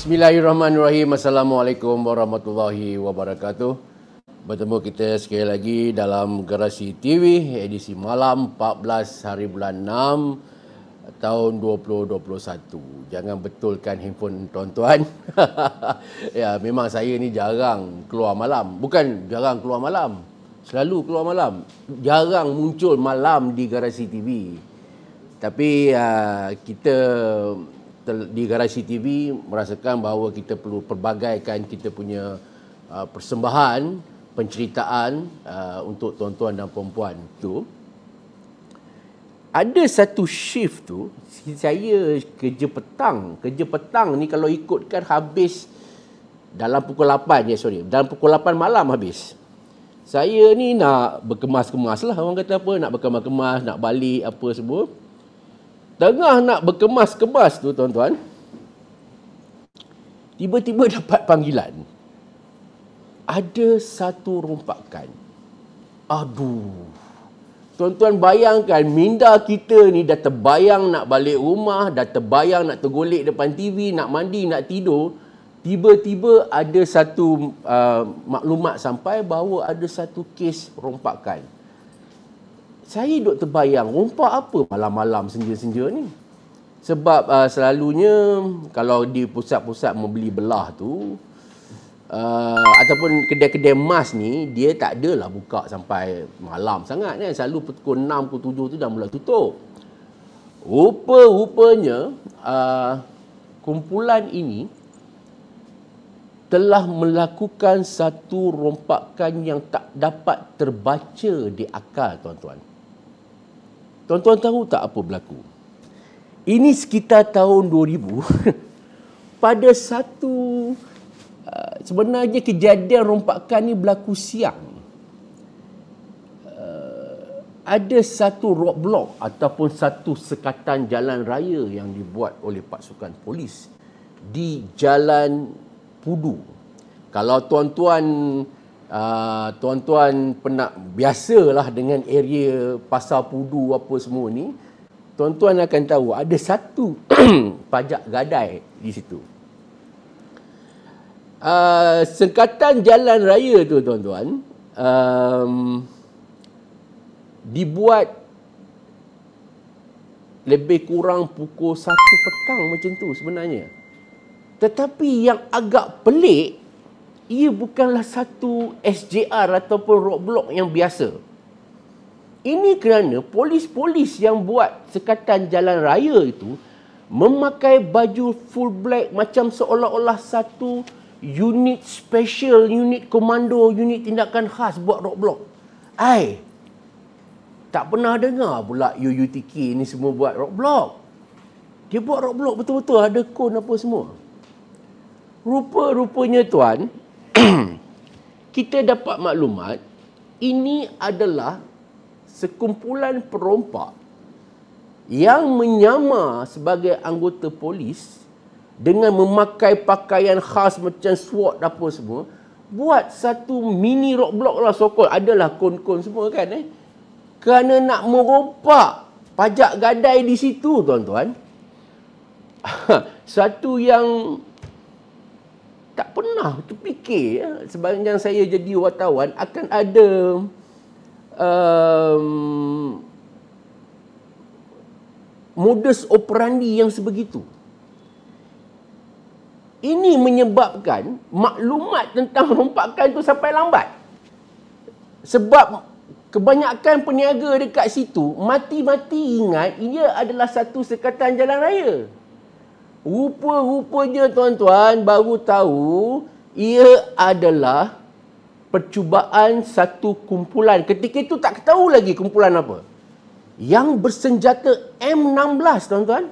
Bismillahirrahmanirrahim. Assalamualaikum warahmatullahi wabarakatuh. Bertemu kita sekali lagi dalam Gerasi TV edisi malam 14 hari bulan 6 tahun 2021. Jangan betulkan handphone tuan-tuan. ya, memang saya ni jarang keluar malam. Bukan jarang keluar malam. Selalu keluar malam. Jarang muncul malam di Gerasi TV. Tapi uh, kita di garasi TV merasakan bahawa kita perlu perbagaikan kita punya uh, persembahan penceritaan uh, untuk tuan-tuan dan puan-puan tu ada satu shift tu saya kerja petang kerja petang ni kalau ikutkan habis dalam pukul 8 ya sorry dalam pukul 8 malam habis saya ni nak berkemas-kemas lah orang kata apa nak berkemas-kemas nak balik apa semua tengah nak berkemas-kemas tu tuan-tuan tiba-tiba dapat panggilan ada satu rompakan aduh Tuan-tuan bayangkan minda kita ni dah terbayang nak balik rumah, dah terbayang nak tergolek depan TV, nak mandi, nak tidur. Tiba-tiba ada satu uh, maklumat sampai bahawa ada satu kes rompakan saya duk terbayang rompak apa malam-malam senja-senja ni sebab uh, selalunya kalau di pusat-pusat membeli belah tu uh, ataupun kedai-kedai emas ni dia tak adalah buka sampai malam sangat kan selalu pukul 6 pukul 7 tu dah mula tutup rupa-rupanya uh, kumpulan ini telah melakukan satu rompakan yang tak dapat terbaca di akal tuan-tuan Tuan-tuan tahu tak apa berlaku? Ini sekitar tahun 2000. Pada satu uh, sebenarnya kejadian rompakan ini berlaku siang. Uh, ada satu roadblock ataupun satu sekatan jalan raya yang dibuat oleh pasukan polis di Jalan Pudu. Kalau tuan-tuan uh, tuan-tuan pernah biasalah dengan area pasar pudu apa semua ni tuan-tuan akan tahu ada satu pajak gadai di situ uh, sengkatan jalan raya tu tuan-tuan um, dibuat lebih kurang pukul 1 petang macam tu sebenarnya tetapi yang agak pelik ia bukanlah satu SJR ataupun roadblock yang biasa. Ini kerana polis-polis yang buat sekatan jalan raya itu memakai baju full black macam seolah-olah satu unit special, unit komando, unit tindakan khas buat roadblock. Ai. Tak pernah dengar pula UUTK ni semua buat roadblock. Dia buat roadblock betul-betul ada kon apa semua. Rupa-rupanya tuan, kita dapat maklumat ini adalah sekumpulan perompak yang menyamar sebagai anggota polis dengan memakai pakaian khas macam SWAT apa semua buat satu mini rock block lah sokol adalah kon-kon semua kan eh kerana nak merompak pajak gadai di situ tuan-tuan satu yang tak pernah terfikir ya, sepanjang saya jadi wartawan akan ada um, modus operandi yang sebegitu. Ini menyebabkan maklumat tentang rompakan itu sampai lambat. Sebab kebanyakan peniaga dekat situ mati-mati ingat ia adalah satu sekatan jalan raya. Rupa-rupanya tuan-tuan baru tahu ia adalah percubaan satu kumpulan. Ketika itu tak tahu lagi kumpulan apa. Yang bersenjata M16 tuan-tuan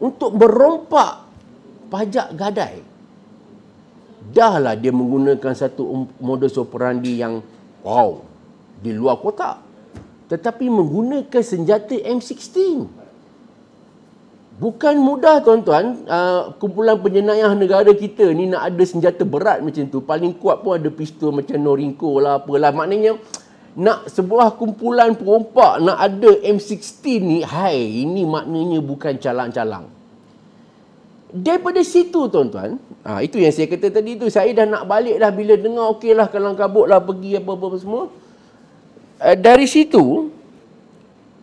untuk berompak pajak gadai. Dahlah dia menggunakan satu um, modus operandi yang wow di luar kotak. Tetapi menggunakan senjata M16. Bukan mudah tuan-tuan, ah, kumpulan penjenayah negara kita ni nak ada senjata berat macam tu. Paling kuat pun ada pistol macam Norinco lah apalah. Maknanya nak sebuah kumpulan perompak nak ada M16 ni, hai ini maknanya bukan calang-calang. Daripada situ tuan-tuan, ah, itu yang saya kata tadi tu, saya dah nak balik dah bila dengar okeylah kalang kabut lah pergi apa-apa semua. Ah, dari situ,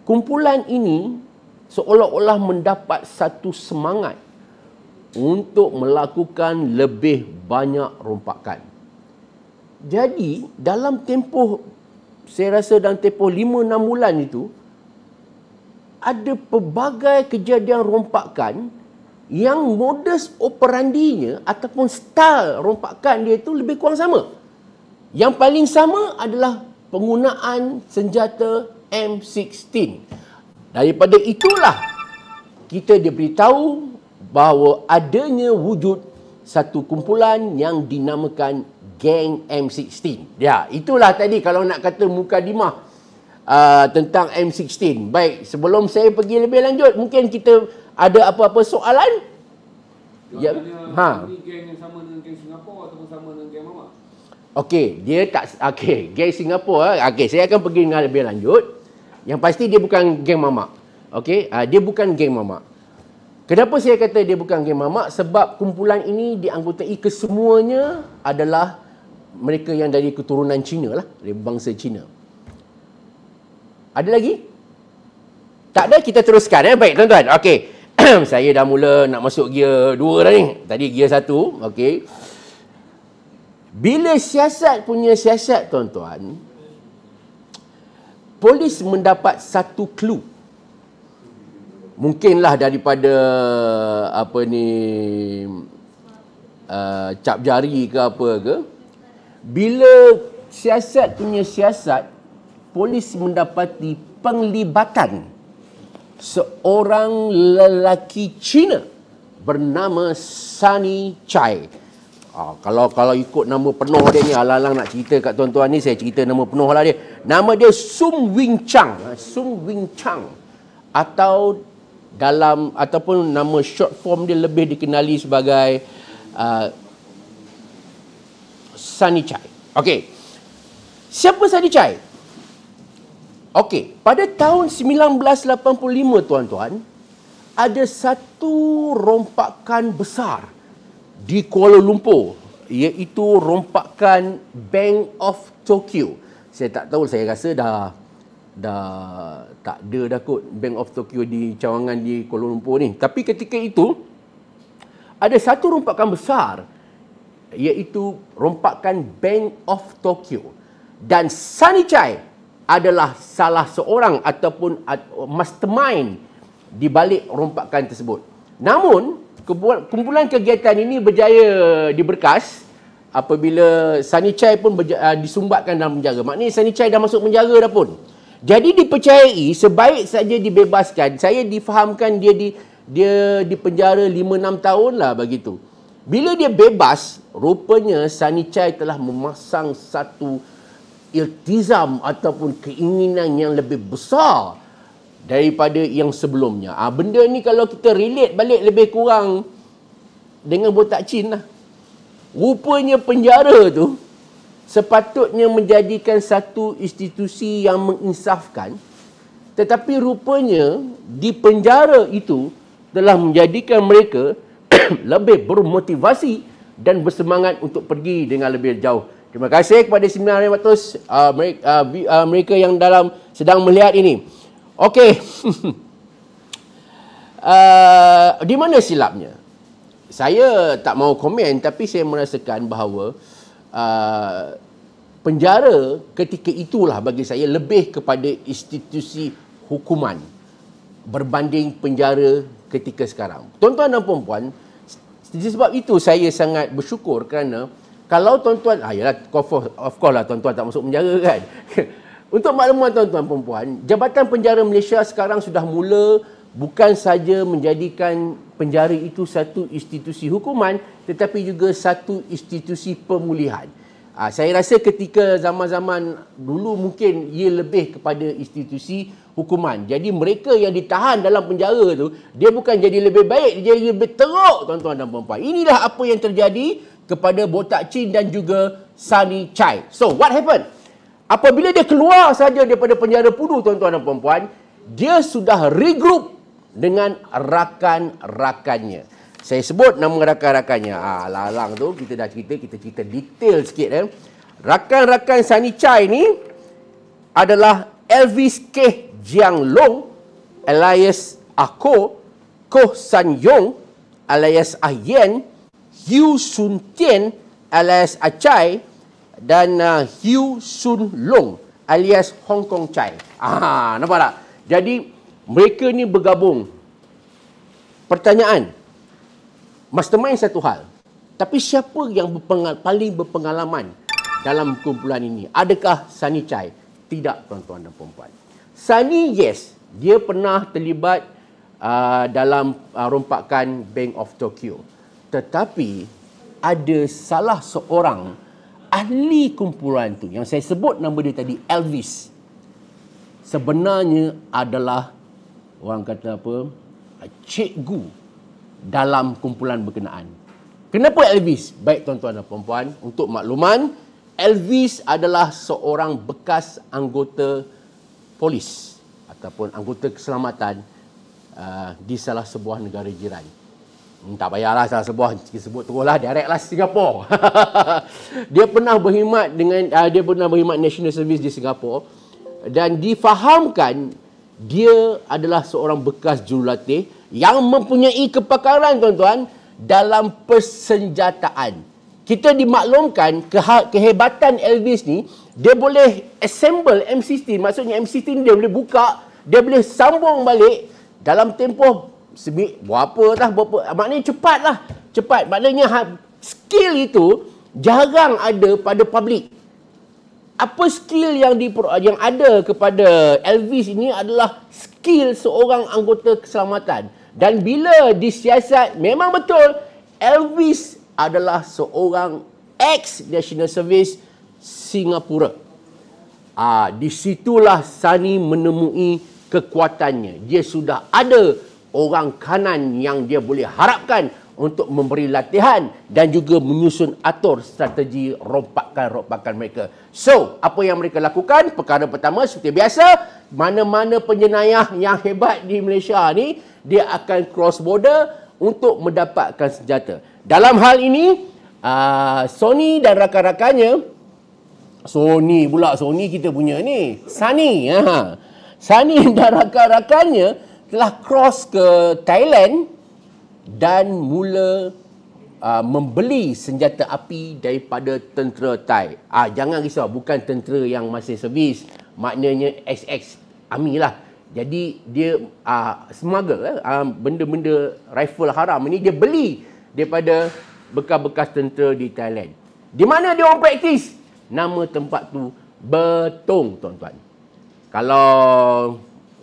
kumpulan ini seolah-olah mendapat satu semangat untuk melakukan lebih banyak rompakan. Jadi dalam tempoh saya rasa dalam tempoh 5-6 bulan itu ada pelbagai kejadian rompakan yang modus operandinya ataupun style rompakan dia itu lebih kurang sama. Yang paling sama adalah penggunaan senjata M16. Daripada itulah kita diberitahu bahawa adanya wujud satu kumpulan yang dinamakan Gang M16. Ya, itulah tadi kalau nak kata muka dimah uh, tentang M16. Baik, sebelum saya pergi lebih lanjut, mungkin kita ada apa-apa soalan? Soalannya, ya. Ha. Ini yang sama dengan gang Singapura ataupun sama dengan gang Mama? Okey, dia tak okey, gang Singapura. Eh. Okey, saya akan pergi dengan lebih lanjut. Yang pasti dia bukan geng mamak. Okey, uh, dia bukan geng mamak. Kenapa saya kata dia bukan geng mamak? Sebab kumpulan ini dianggotai kesemuanya adalah mereka yang dari keturunan Cina lah, dari bangsa Cina. Ada lagi? Tak ada, kita teruskan. Eh? Baik, tuan-tuan. Okey. saya dah mula nak masuk gear dua dah ni. Tadi gear satu, Okey. Bila siasat punya siasat, tuan-tuan, polis mendapat satu clue mungkinlah daripada apa ni uh, cap jari ke apa ke bila siasat punya siasat polis mendapati penglibatan seorang lelaki Cina bernama Sunny Chai. Ha, kalau kalau ikut nama penuh dia ni, alalang nak cerita kat tuan-tuan ni, saya cerita nama penuh lah dia. Nama dia Sum Wing Chang. Ha, Sum Wing Chang. Atau dalam, ataupun nama short form dia lebih dikenali sebagai uh, Sunny Chai. Okey. Siapa Sunny Chai? Okey. Pada tahun 1985, tuan-tuan, ada satu rompakan besar di Kuala Lumpur iaitu rompakan Bank of Tokyo. Saya tak tahu saya rasa dah dah tak ada dah kot Bank of Tokyo di cawangan di Kuala Lumpur ni. Tapi ketika itu ada satu rompakan besar iaitu rompakan Bank of Tokyo dan Sunny Chai adalah salah seorang ataupun mastermind di balik rompakan tersebut. Namun kumpulan kegiatan ini berjaya diberkas apabila Sunny Chai pun berja- uh, disumbatkan dalam penjara. Maknanya Sunny Chai dah masuk penjara dah pun. Jadi dipercayai sebaik saja dibebaskan, saya difahamkan dia di dia di penjara 5 6 tahun lah begitu. Bila dia bebas, rupanya Sunny Chai telah memasang satu iltizam ataupun keinginan yang lebih besar daripada yang sebelumnya. Ah ha, benda ni kalau kita relate balik lebih kurang dengan botak Cina. Lah. Rupanya penjara tu sepatutnya menjadikan satu institusi yang menginsafkan tetapi rupanya di penjara itu telah menjadikan mereka lebih bermotivasi dan bersemangat untuk pergi dengan lebih jauh. Terima kasih kepada 900 uh, mereka, uh, mereka yang dalam sedang melihat ini. Okey. uh, di mana silapnya? Saya tak mau komen tapi saya merasakan bahawa uh, penjara ketika itulah bagi saya lebih kepada institusi hukuman berbanding penjara ketika sekarang. Tuan-tuan dan puan-puan, sebab itu saya sangat bersyukur kerana kalau tuan-tuan, ah, yalah, of course lah tuan-tuan tak masuk penjara kan. Untuk makluman tuan-tuan perempuan, Jabatan Penjara Malaysia sekarang sudah mula bukan saja menjadikan penjara itu satu institusi hukuman tetapi juga satu institusi pemulihan. Ha, saya rasa ketika zaman-zaman dulu mungkin ia lebih kepada institusi hukuman. Jadi mereka yang ditahan dalam penjara tu dia bukan jadi lebih baik, dia jadi lebih teruk tuan-tuan dan puan-puan. Inilah apa yang terjadi kepada Botak Chin dan juga Sunny Chai. So, what happened? apabila dia keluar saja daripada penjara Pudu tuan-tuan dan puan-puan dia sudah regroup dengan rakan-rakannya saya sebut nama rakan-rakannya ah lalang tu kita dah cerita kita cerita detail sikit eh rakan-rakan Sunny Chai ni adalah Elvis K Jiang Long alias Ako Ko San Yong alias Ayen ah Yu Sun Tien alias Achai ah dan uh, Hugh Sun Long alias Hong Kong Chai. Ah, nampak tak? Jadi mereka ni bergabung. Pertanyaan. Mastermind satu hal. Tapi siapa yang berpengal- paling berpengalaman dalam kumpulan ini? Adakah Sunny Chai? Tidak tuan-tuan dan puan-puan. Sunny yes, dia pernah terlibat uh, dalam uh, rompakan Bank of Tokyo. Tetapi ada salah seorang ahli kumpulan tu yang saya sebut nama dia tadi Elvis sebenarnya adalah orang kata apa cikgu dalam kumpulan berkenaan kenapa Elvis baik tuan-tuan dan puan-puan untuk makluman Elvis adalah seorang bekas anggota polis ataupun anggota keselamatan uh, di salah sebuah negara jiran Hmm, tak payahlah salah sebuah kita sebut teruslah directlah Singapura. dia pernah berkhidmat dengan uh, dia pernah berkhidmat National Service di Singapura dan difahamkan dia adalah seorang bekas jurulatih yang mempunyai kepakaran tuan-tuan dalam persenjataan. Kita dimaklumkan ke- kehebatan Elvis ni dia boleh assemble M16 maksudnya M16 ni dia boleh buka dia boleh sambung balik dalam tempoh berapa dah berapa maknanya cepatlah cepat maknanya ha, skill itu jarang ada pada public apa skill yang di yang ada kepada Elvis ini adalah skill seorang anggota keselamatan dan bila disiasat memang betul Elvis adalah seorang ex national service Singapura ah di situlah Sani menemui kekuatannya dia sudah ada orang kanan yang dia boleh harapkan untuk memberi latihan dan juga menyusun atur strategi rompakan-rompakan mereka. So, apa yang mereka lakukan? Perkara pertama, seperti biasa, mana-mana penjenayah yang hebat di Malaysia ni, dia akan cross border untuk mendapatkan senjata. Dalam hal ini, uh, Sony dan rakan-rakannya, Sony pula, Sony kita punya ni, Sunny, ha. Sunny dan rakan-rakannya, telah cross ke Thailand dan mula uh, membeli senjata api daripada tentera Thai. Ah uh, jangan risau bukan tentera yang masih servis, maknanya XX Army lah. Jadi dia uh, ah, smuggle uh, ah, benda-benda rifle haram ni dia beli daripada bekas-bekas tentera di Thailand. Di mana dia orang praktis? Nama tempat tu Betong, tuan-tuan. Kalau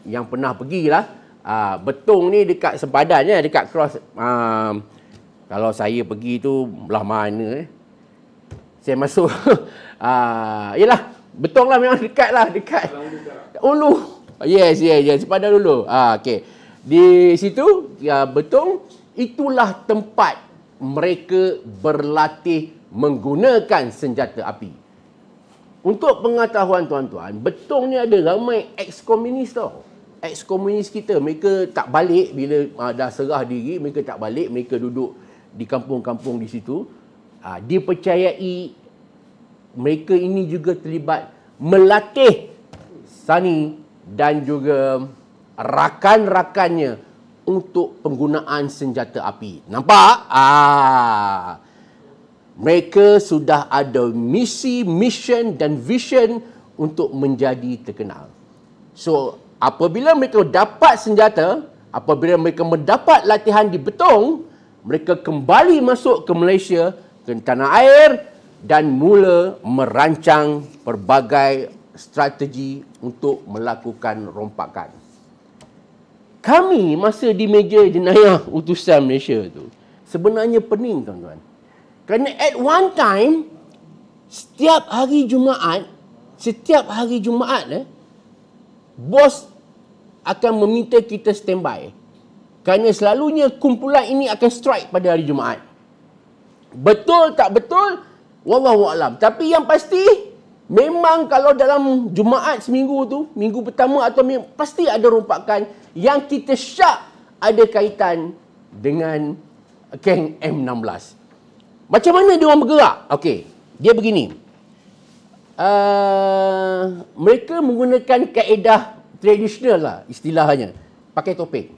yang pernah pergilah, lah, Ah betung ni dekat sempadan ya dekat cross um, kalau saya pergi tu belah mana eh. Saya masuk ah yalah betung lah memang dekat lah dekat. Ulu. Yes yes yes sempadan dulu. Ah okey. Di situ ya betung itulah tempat mereka berlatih menggunakan senjata api. Untuk pengetahuan tuan-tuan, betung ni ada ramai ex-komunis tau ex-komunis kita mereka tak balik bila uh, dah serah diri mereka tak balik mereka duduk di kampung-kampung di situ uh, dipercayai mereka ini juga terlibat melatih Sani dan juga rakan-rakannya untuk penggunaan senjata api. Nampak? Ah. Mereka sudah ada misi, mission dan vision untuk menjadi terkenal. So, apabila mereka dapat senjata, apabila mereka mendapat latihan di Betong, mereka kembali masuk ke Malaysia, ke tanah air dan mula merancang pelbagai strategi untuk melakukan rompakan. Kami masa di meja jenayah utusan Malaysia tu sebenarnya pening tuan-tuan. Kerana at one time setiap hari Jumaat, setiap hari Jumaat eh, bos akan meminta kita standby. Kerana selalunya kumpulan ini akan strike pada hari Jumaat. Betul tak betul? Wallahu alam. Tapi yang pasti memang kalau dalam Jumaat seminggu tu, minggu pertama atau minggu, pasti ada rompakan yang kita syak ada kaitan dengan geng M16. Macam mana dia orang bergerak? Okey, dia begini uh, mereka menggunakan kaedah tradisional lah istilahnya pakai topeng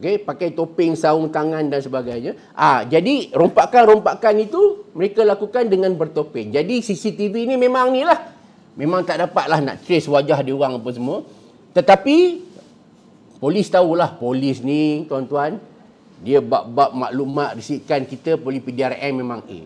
okey pakai topeng saung tangan dan sebagainya ah uh, jadi rompakan-rompakan itu mereka lakukan dengan bertopeng jadi CCTV ni memang nilah memang tak dapatlah nak trace wajah dia orang apa semua tetapi polis tahulah polis ni tuan-tuan dia bab-bab maklumat risikan kita polis PDRM memang A.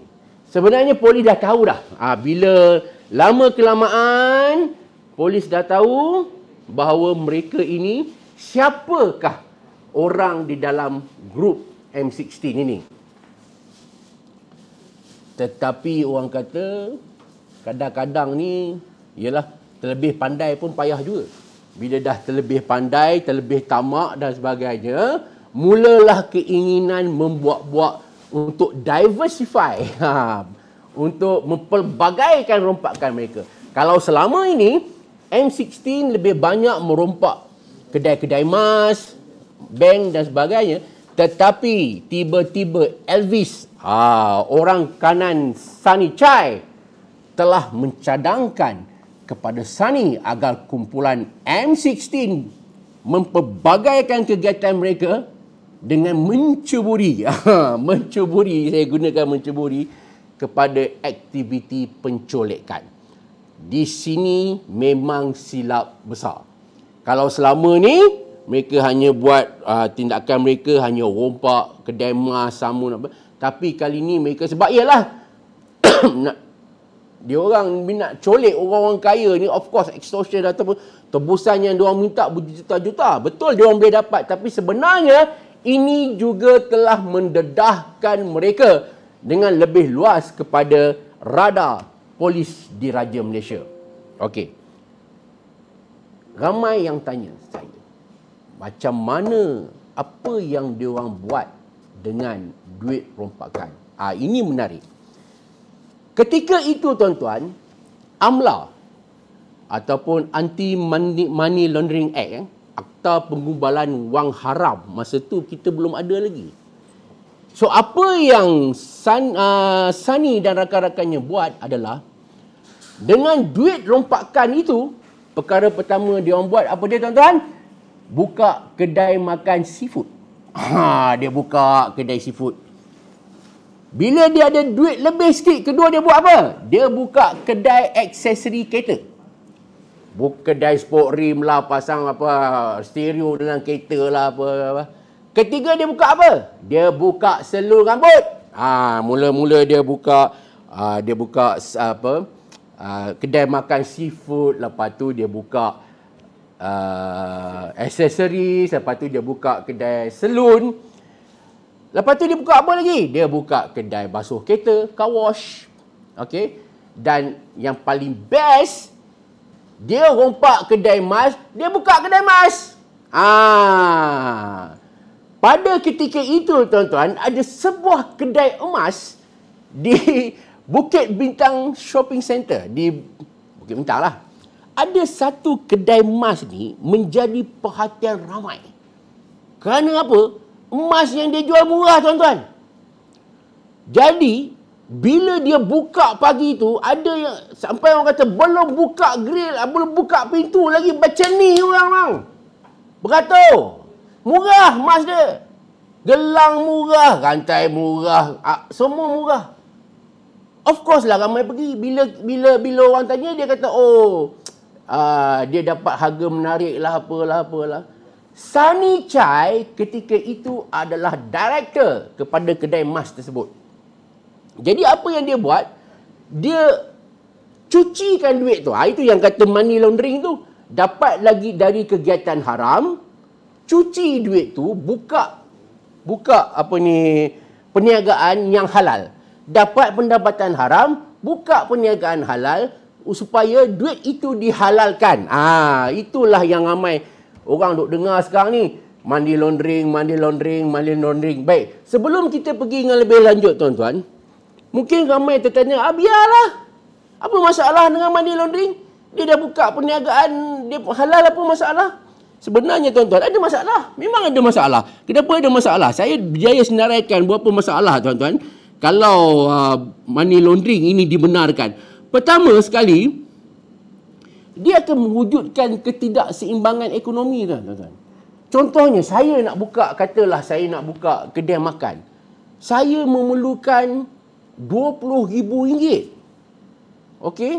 Sebenarnya polis dah tahu dah. Ah ha, bila Lama kelamaan polis dah tahu bahawa mereka ini siapakah orang di dalam grup M16 ini. Tetapi orang kata kadang-kadang ni ialah terlebih pandai pun payah juga. Bila dah terlebih pandai, terlebih tamak dan sebagainya, mulalah keinginan membuat-buat untuk diversify. Ha, untuk memperbagaikan rompakan mereka. Kalau selama ini M16 lebih banyak merompak kedai-kedai emas, bank dan sebagainya, tetapi tiba-tiba Elvis, ha, orang kanan Sunny Chai telah mencadangkan kepada Sunny agar kumpulan M16 memperbagaikan kegiatan mereka dengan mencuburi. mencuburi, saya gunakan mencuburi kepada aktiviti pencolekan. Di sini memang silap besar. Kalau selama ni mereka hanya buat uh, tindakan mereka hanya rompak, kedai mas, samun apa. Tapi kali ni mereka sebab iyalah, nak dia orang nak colek orang-orang kaya ni of course extortion atau tebusan yang dia orang minta berjuta-juta. Betul dia orang boleh dapat tapi sebenarnya ini juga telah mendedahkan mereka dengan lebih luas kepada radar polis di Raja Malaysia. Okey. Ramai yang tanya saya. Macam mana apa yang diorang buat dengan duit rompakan? Ah ha, ini menarik. Ketika itu tuan-tuan, AMLA ataupun Anti Money, Money Laundering Act, eh, Akta Pengumbalan Wang Haram, masa tu kita belum ada lagi. So apa yang San, uh, Sunny dan rakan-rakannya buat adalah dengan duit rompakan itu perkara pertama dia orang buat apa dia tuan-tuan? Buka kedai makan seafood. Ha, dia buka kedai seafood. Bila dia ada duit lebih sikit, kedua dia buat apa? Dia buka kedai aksesori kereta. Buka kedai sport rim lah, pasang apa, stereo dalam kereta lah, apa. apa. Ketiga dia buka apa? Dia buka selul rambut. Ah, ha, mula-mula dia buka uh, dia buka apa? Uh, kedai makan seafood, lepas tu dia buka uh, ha, aksesori, lepas tu dia buka kedai salon. Lepas tu dia buka apa lagi? Dia buka kedai basuh kereta, car wash. Okay. Dan yang paling best, dia rompak kedai mas, dia buka kedai mas. Ah. Pada ketika itu tuan-tuan, ada sebuah kedai emas di Bukit Bintang Shopping Center di Bukit Bintang lah. Ada satu kedai emas ni menjadi perhatian ramai. Kerana apa? Emas yang dia jual murah tuan-tuan. Jadi bila dia buka pagi itu ada yang sampai orang kata belum buka grill, ah, belum buka pintu lagi macam ni orang-orang. Beratur. Murah emas dia. Gelang murah, rantai murah, semua murah. Of course lah ramai pergi. Bila bila bila orang tanya dia kata oh uh, dia dapat harga menarik lah apalah apalah. Sunny Chai ketika itu adalah director kepada kedai emas tersebut. Jadi apa yang dia buat? Dia cucikan duit tu. Ha, itu yang kata money laundering tu. Dapat lagi dari kegiatan haram cuci duit tu buka buka apa ni perniagaan yang halal dapat pendapatan haram buka perniagaan halal supaya duit itu dihalalkan ah itulah yang ramai orang duk dengar sekarang ni mandi laundering mandi laundering mandi laundering baik sebelum kita pergi dengan lebih lanjut tuan-tuan mungkin ramai tertanya ah biarlah apa masalah dengan mandi laundering dia dah buka perniagaan dia halal apa masalah Sebenarnya tuan-tuan ada masalah. Memang ada masalah. Kenapa ada masalah? Saya berjaya senaraikan berapa masalah tuan-tuan. Kalau uh, money laundering ini dibenarkan. Pertama sekali, dia akan mewujudkan ketidakseimbangan ekonomi lah, tuan-tuan. Contohnya, saya nak buka, katalah saya nak buka kedai makan. Saya memerlukan RM20,000. Okey?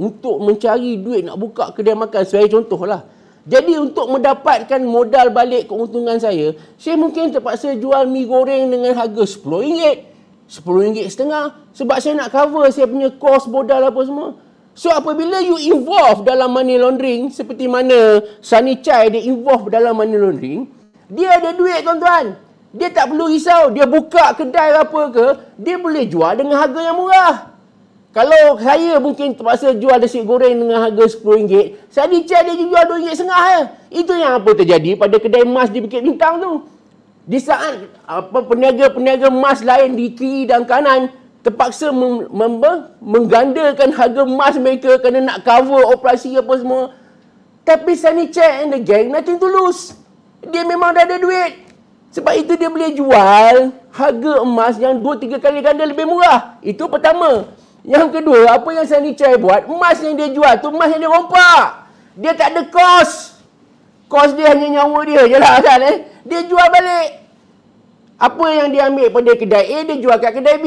Untuk mencari duit nak buka kedai makan. Saya contohlah. Jadi untuk mendapatkan modal balik keuntungan saya, saya mungkin terpaksa jual mi goreng dengan harga RM10. RM10 setengah sebab saya nak cover saya punya kos modal apa semua. So apabila you involve dalam money laundering seperti mana Sunny Chai dia involve dalam money laundering, dia ada duit tuan-tuan. Dia tak perlu risau dia buka kedai apa ke, dia boleh jual dengan harga yang murah. Kalau saya mungkin terpaksa jual nasi goreng dengan harga RM10, saya dicek dia jual RM2.5 je. Eh. Itu yang apa terjadi pada kedai emas di Bukit Bintang tu. Di saat apa peniaga-peniaga emas lain di kiri dan kanan terpaksa menggandakan harga emas mereka kerana nak cover operasi apa semua. Tapi Sunny Chan and the gang nothing to lose. Dia memang dah ada duit. Sebab itu dia boleh jual harga emas yang 2-3 kali ganda lebih murah. Itu pertama. Yang kedua, apa yang Sunny Chai buat, emas yang dia jual tu emas yang dia rompak. Dia tak ada kos. Kos dia hanya nyawa dia je lah kan eh. Dia jual balik. Apa yang dia ambil pada kedai A, dia jual kat kedai B.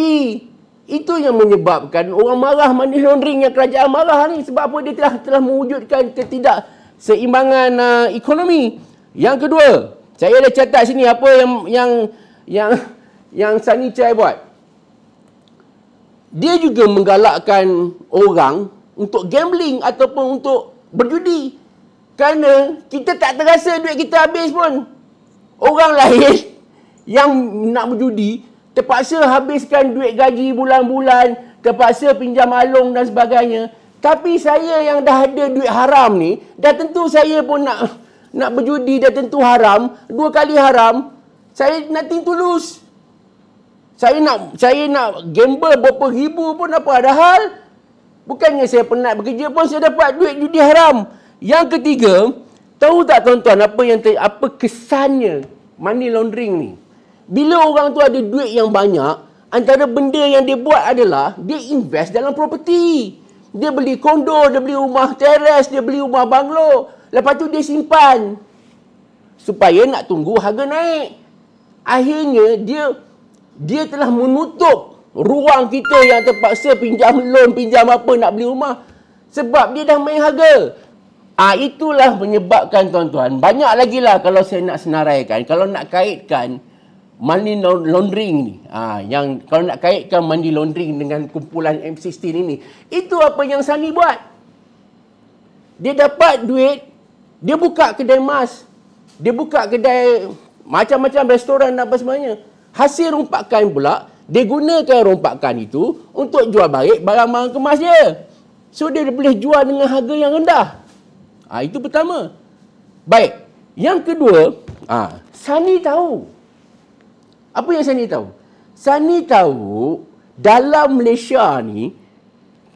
Itu yang menyebabkan orang marah money laundering yang kerajaan marah ni. Sebab apa dia telah telah mewujudkan ketidakseimbangan uh, ekonomi. Yang kedua, saya ada catat sini apa yang yang yang yang Sunny Chai buat dia juga menggalakkan orang untuk gambling ataupun untuk berjudi. Kerana kita tak terasa duit kita habis pun. Orang lain yang nak berjudi terpaksa habiskan duit gaji bulan-bulan, terpaksa pinjam alung dan sebagainya. Tapi saya yang dah ada duit haram ni, dah tentu saya pun nak nak berjudi dah tentu haram, dua kali haram, saya nothing to lose. Saya nak saya nak gamble berapa ribu pun apa ada hal. Bukannya saya penat bekerja pun saya dapat duit judi haram. Yang ketiga, tahu tak tuan-tuan apa yang ter, apa kesannya money laundering ni? Bila orang tu ada duit yang banyak, antara benda yang dia buat adalah dia invest dalam property. Dia beli kondo, dia beli rumah teres, dia beli rumah banglo. Lepas tu dia simpan supaya nak tunggu harga naik. Akhirnya dia dia telah menutup ruang kita yang terpaksa pinjam loan, pinjam apa nak beli rumah. Sebab dia dah main harga. ha, itulah menyebabkan tuan-tuan, banyak lagi lah kalau saya nak senaraikan, kalau nak kaitkan mandi laundering ni. Ah ha, yang kalau nak kaitkan mandi laundering dengan kumpulan M16 ini, itu apa yang Sani buat? Dia dapat duit, dia buka kedai mas, dia buka kedai macam-macam restoran dan apa semuanya hasil rompak kain pula dia gunakan rompak kain itu untuk jual balik barang-barang kemas dia. So dia boleh jual dengan harga yang rendah. Ah ha, itu pertama. Baik. Yang kedua, ah ha, Sani tahu. Apa yang Sani tahu? Sani tahu dalam Malaysia ni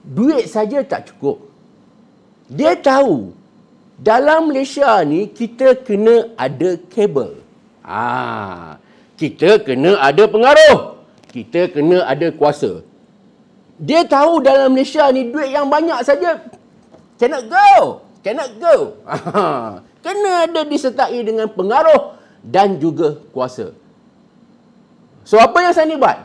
duit saja tak cukup. Dia tahu dalam Malaysia ni kita kena ada kabel. Ah kita kena ada pengaruh. Kita kena ada kuasa. Dia tahu dalam Malaysia ni duit yang banyak saja cannot go. Cannot go. kena ada disertai dengan pengaruh dan juga kuasa. So apa yang Sani buat?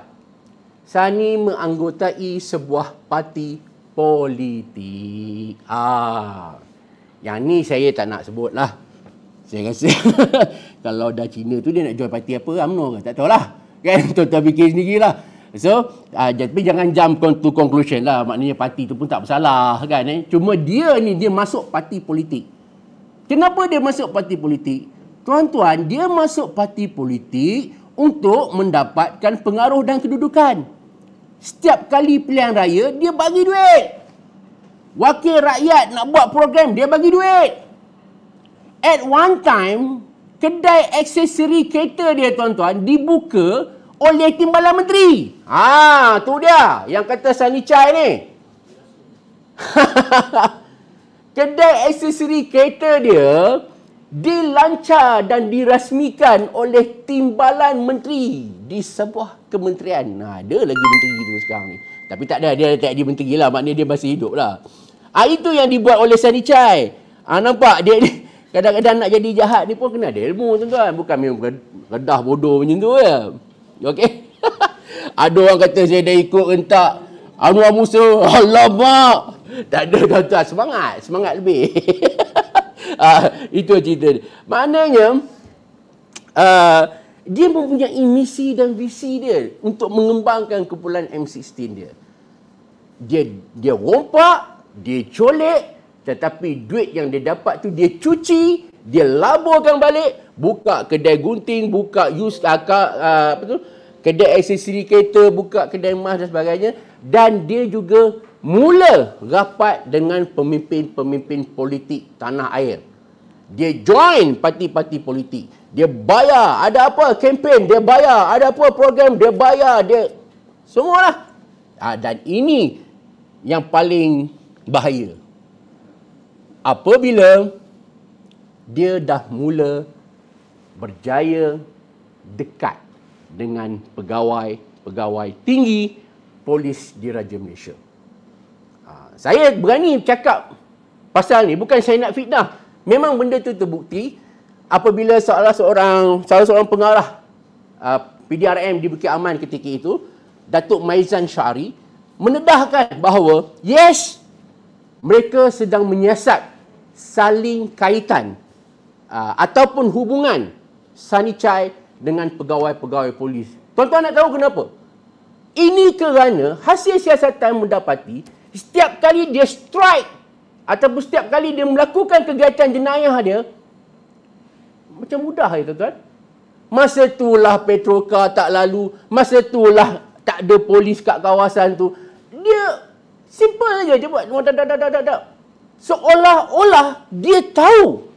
Sani menganggotai sebuah parti politik. Ah. Yang ni saya tak nak sebut lah saya rasa kalau dah Cina tu dia nak join parti apa UMNO ke tak tahulah kan tuan-tuan fikir sendiri lah so uh, ah, tapi jangan jump to conclusion lah maknanya parti tu pun tak bersalah kan eh? cuma dia ni dia masuk parti politik kenapa dia masuk parti politik tuan-tuan dia masuk parti politik untuk mendapatkan pengaruh dan kedudukan setiap kali pilihan raya dia bagi duit wakil rakyat nak buat program dia bagi duit at one time kedai aksesori kereta dia tuan-tuan dibuka oleh Timbalan Menteri. Ah, tu dia yang kata Sunny Chai ni. kedai aksesori kereta dia dilancar dan dirasmikan oleh Timbalan Menteri di sebuah kementerian. Ha, ada lagi menteri tu sekarang ni. Tapi tak ada, dia tak jadi menteri lah. Maknanya dia masih hidup lah. Ha, itu yang dibuat oleh Sunny Chai. Ha, nampak? Dia, dia Kadang-kadang nak jadi jahat ni pun kena ada ilmu tuan-tuan. Bukan memang redah bodoh macam tu ya. Okey. ada orang kata saya dah ikut rentak Anwar Musa. Alamak. Tak ada tuan-tuan. Semangat. Semangat lebih. uh, itu cerita dia. Maknanya, uh, dia mempunyai misi dan visi dia untuk mengembangkan kumpulan M16 dia. Dia dia rompak, dia colek, tetapi duit yang dia dapat tu dia cuci dia laburkan balik buka kedai gunting buka used aka uh, ah, apa tu kedai aksesori kereta buka kedai emas dan sebagainya dan dia juga mula rapat dengan pemimpin-pemimpin politik tanah air dia join parti-parti politik dia bayar ada apa kempen dia bayar ada apa program dia bayar dia semualah ha, dan ini yang paling bahaya apabila dia dah mula berjaya dekat dengan pegawai-pegawai tinggi polis diraja Malaysia. Ha, saya berani cakap pasal ni bukan saya nak fitnah. Memang benda tu terbukti apabila salah seorang salah seorang pengarah uh, ha, PDRM di Bukit Aman ketika itu Datuk Maizan Syari menedahkan bahawa yes mereka sedang menyiasat saling kaitan uh, ataupun hubungan Sunny Chai dengan pegawai-pegawai polis. Tuan-tuan nak tahu kenapa? Ini kerana hasil siasatan mendapati setiap kali dia strike ataupun setiap kali dia melakukan kegiatan jenayah dia macam mudah ya tuan-tuan. Masa itulah petroka tak lalu, masa itulah tak ada polis kat kawasan tu. Dia simple saja je buat. Dah, seolah-olah dia tahu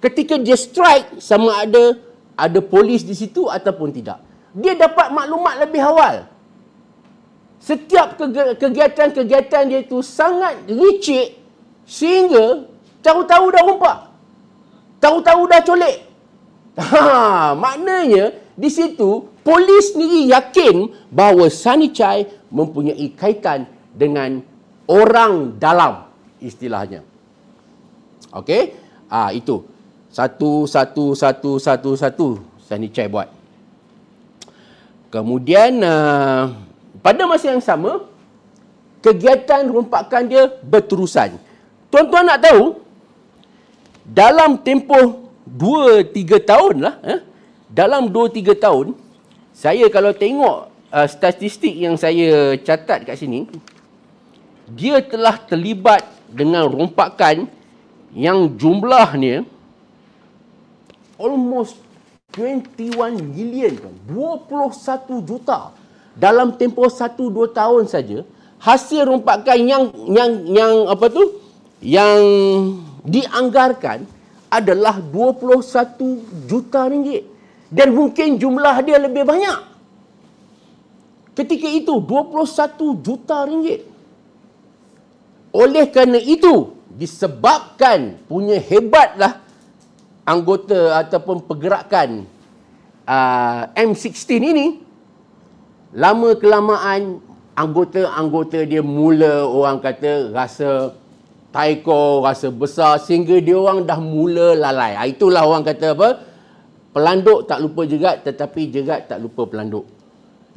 ketika dia strike sama ada ada polis di situ ataupun tidak. Dia dapat maklumat lebih awal. Setiap kegiatan-kegiatan dia itu sangat licik sehingga tahu-tahu dah rompak. Tahu-tahu dah colik. Ha, maknanya di situ polis sendiri yakin bahawa Sunny Chai mempunyai kaitan dengan orang dalam istilahnya. Okey? Ah ha, itu. Satu, satu, satu, satu, satu. Saya ni cai buat. Kemudian, uh, pada masa yang sama, kegiatan rompakan dia berterusan. Tuan-tuan nak tahu, dalam tempoh 2-3 tahun lah, eh, dalam 2-3 tahun, saya kalau tengok uh, statistik yang saya catat kat sini, dia telah terlibat dengan rompakan yang jumlahnya almost 21 million kan 21 juta dalam tempoh 1 2 tahun saja hasil rompakan yang yang yang apa tu yang dianggarkan adalah 21 juta ringgit dan mungkin jumlah dia lebih banyak ketika itu 21 juta ringgit oleh kerana itu, disebabkan punya hebatlah anggota ataupun pergerakan uh, ah, M16 ini, lama kelamaan anggota-anggota dia mula orang kata rasa taiko, rasa besar sehingga dia orang dah mula lalai. Ah, itulah orang kata apa? Pelanduk tak lupa jerat tetapi jerat tak lupa pelanduk.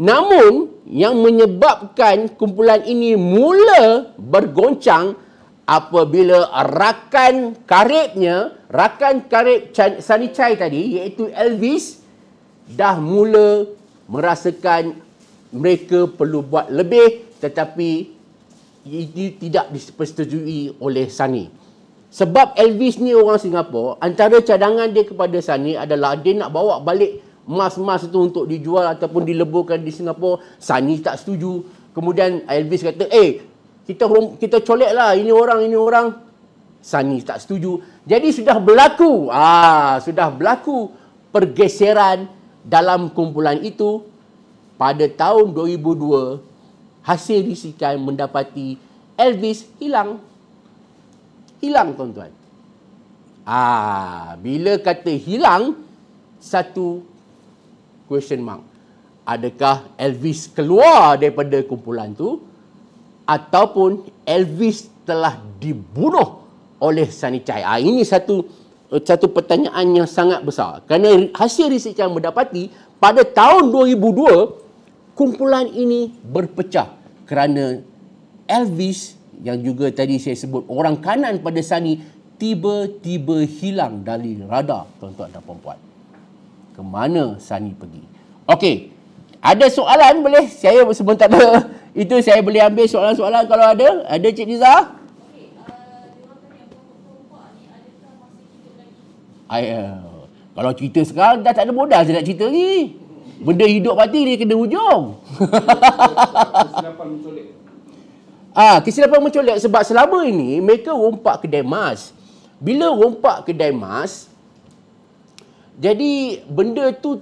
Namun, yang menyebabkan kumpulan ini mula bergoncang apabila rakan karibnya, rakan karib Sunny Chai tadi iaitu Elvis dah mula merasakan mereka perlu buat lebih tetapi ini tidak disetujui oleh Sunny. Sebab Elvis ni orang Singapura, antara cadangan dia kepada Sunny adalah dia nak bawa balik mas-mas itu untuk dijual ataupun dileburkan di Singapura. Sunny tak setuju. Kemudian Elvis kata, eh, kita kita colek lah ini orang, ini orang. Sunny tak setuju. Jadi sudah berlaku, ah sudah berlaku pergeseran dalam kumpulan itu pada tahun 2002 hasil risikan mendapati Elvis hilang. Hilang tuan-tuan. Ah, bila kata hilang, satu question mark. Adakah Elvis keluar daripada kumpulan tu ataupun Elvis telah dibunuh oleh Sanichai? Ah ini satu eh, satu pertanyaan yang sangat besar. Kerana hasil riset yang mendapati pada tahun 2002 kumpulan ini berpecah kerana Elvis yang juga tadi saya sebut orang kanan pada Sani tiba-tiba hilang dari radar tuan-tuan dan puan-puan ke mana Sunny pergi. Okey. Ada soalan boleh? Saya sebentar ada. Itu saya boleh ambil soalan-soalan kalau ada. Ada Cik Liza? Okay, uh, uh, kalau cerita sekarang dah tak ada modal saya nak cerita lagi. Benda hidup mati dia kena hujung. Ah, ah, kesilapan mencolek sebab selama ini mereka rompak kedai mas. Bila rompak kedai mas, jadi benda tu